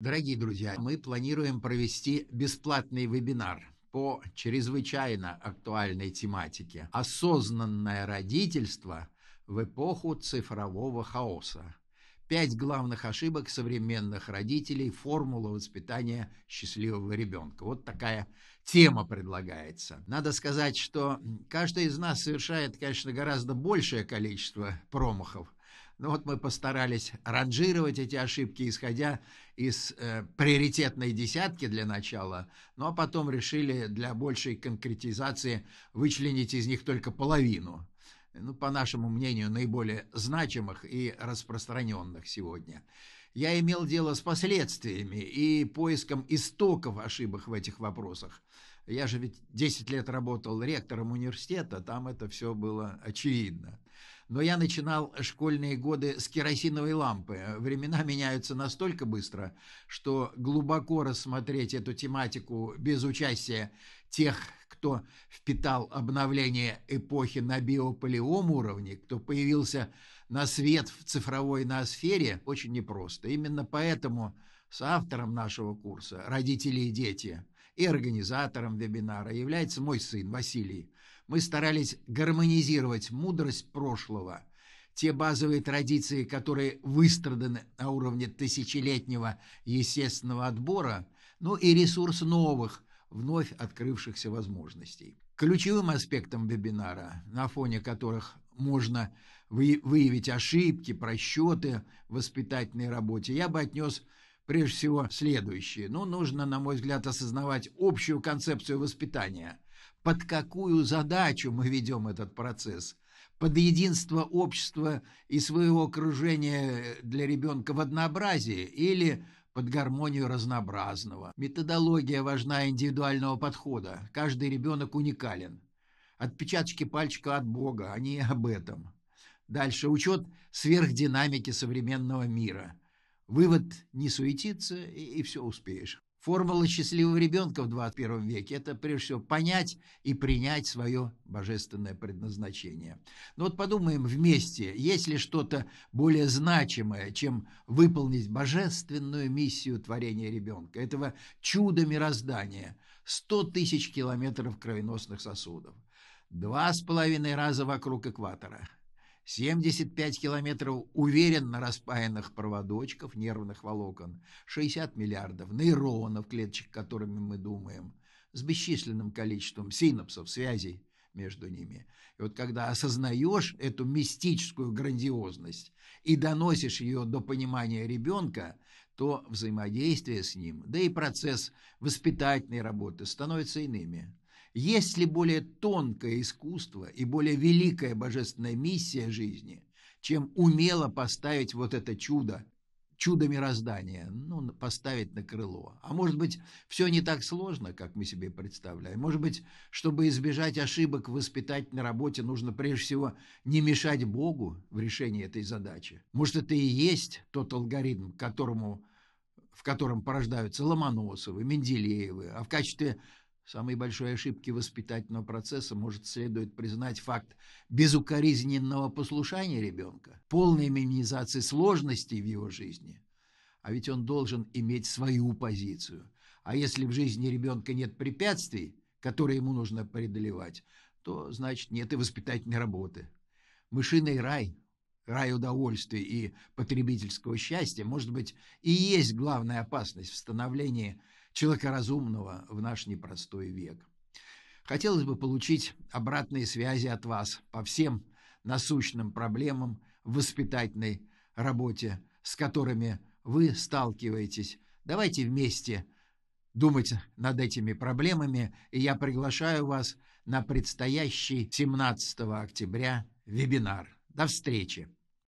Дорогие друзья, мы планируем провести бесплатный вебинар по чрезвычайно актуальной тематике «Осознанное родительство в эпоху цифрового хаоса. Пять главных ошибок современных родителей, формула воспитания счастливого ребенка». Вот такая тема предлагается. Надо сказать, что каждый из нас совершает, конечно, гораздо большее количество промахов – ну вот мы постарались ранжировать эти ошибки, исходя из э, приоритетной десятки для начала, ну а потом решили для большей конкретизации вычленить из них только половину, ну, по нашему мнению, наиболее значимых и распространенных сегодня. Я имел дело с последствиями и поиском истоков ошибок в этих вопросах. Я же ведь 10 лет работал ректором университета, там это все было очевидно но я начинал школьные годы с керосиновой лампы. Времена меняются настолько быстро, что глубоко рассмотреть эту тематику без участия тех, кто впитал обновление эпохи на биополевом уровне, кто появился на свет в цифровой ноосфере, очень непросто. Именно поэтому с автором нашего курса «Родители и дети» и организатором вебинара является мой сын Василий. Мы старались гармонизировать мудрость прошлого, те базовые традиции, которые выстраданы на уровне тысячелетнего естественного отбора, ну и ресурс новых, вновь открывшихся возможностей. Ключевым аспектом вебинара, на фоне которых можно выявить ошибки, просчеты в воспитательной работе, я бы отнес – Прежде всего, следующее. Ну, нужно, на мой взгляд, осознавать общую концепцию воспитания. Под какую задачу мы ведем этот процесс? Под единство общества и своего окружения для ребенка в однообразии или под гармонию разнообразного. Методология важна индивидуального подхода. Каждый ребенок уникален. Отпечатки пальчика от Бога, они а об этом. Дальше. Учет сверхдинамики современного мира – Вывод – не суетиться, и, и все успеешь. Формула счастливого ребенка в 21 веке – это, прежде всего, понять и принять свое божественное предназначение. Но вот подумаем вместе, есть ли что-то более значимое, чем выполнить божественную миссию творения ребенка, этого чуда мироздания – 100 тысяч километров кровеносных сосудов, два с половиной раза вокруг экватора – 75 километров уверенно распаянных проводочков, нервных волокон, 60 миллиардов нейронов, клеточек которыми мы думаем, с бесчисленным количеством синапсов, связей между ними. И вот когда осознаешь эту мистическую грандиозность и доносишь ее до понимания ребенка, то взаимодействие с ним, да и процесс воспитательной работы становится иными. Есть ли более тонкое искусство и более великая божественная миссия жизни, чем умело поставить вот это чудо, чудо мироздания, ну, поставить на крыло. А может быть, все не так сложно, как мы себе представляем. Может быть, чтобы избежать ошибок в воспитательной работе, нужно прежде всего не мешать Богу в решении этой задачи. Может, это и есть тот алгоритм, которому в котором порождаются Ломоносовы, Менделеевы, а в качестве Самой большой ошибки воспитательного процесса может следует признать факт безукоризненного послушания ребенка, полной минимизации сложностей в его жизни. А ведь он должен иметь свою позицию. А если в жизни ребенка нет препятствий, которые ему нужно преодолевать, то, значит, нет и воспитательной работы. Мышиный рай, рай удовольствия и потребительского счастья, может быть, и есть главная опасность в становлении – человека разумного в наш непростой век. Хотелось бы получить обратные связи от вас по всем насущным проблемам в воспитательной работе, с которыми вы сталкиваетесь. Давайте вместе думать над этими проблемами, и я приглашаю вас на предстоящий 17 октября вебинар. До встречи!